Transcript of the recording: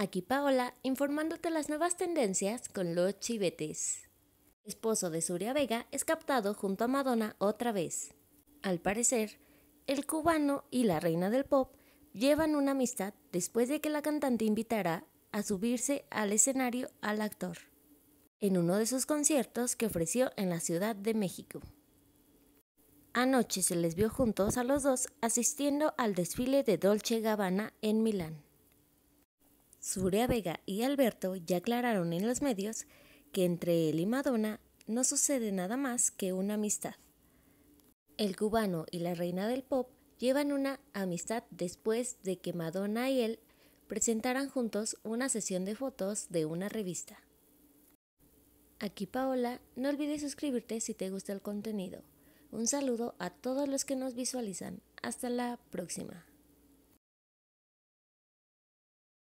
Aquí Paola informándote las nuevas tendencias con los chivetes. Esposo de Surya Vega es captado junto a Madonna otra vez. Al parecer, el cubano y la reina del pop llevan una amistad después de que la cantante invitará a subirse al escenario al actor en uno de sus conciertos que ofreció en la Ciudad de México. Anoche se les vio juntos a los dos asistiendo al desfile de Dolce Gabbana en Milán. Surya Vega y Alberto ya aclararon en los medios que entre él y Madonna no sucede nada más que una amistad. El cubano y la reina del pop llevan una amistad después de que Madonna y él presentaran juntos una sesión de fotos de una revista. Aquí Paola, no olvides suscribirte si te gusta el contenido. Un saludo a todos los que nos visualizan. Hasta la próxima.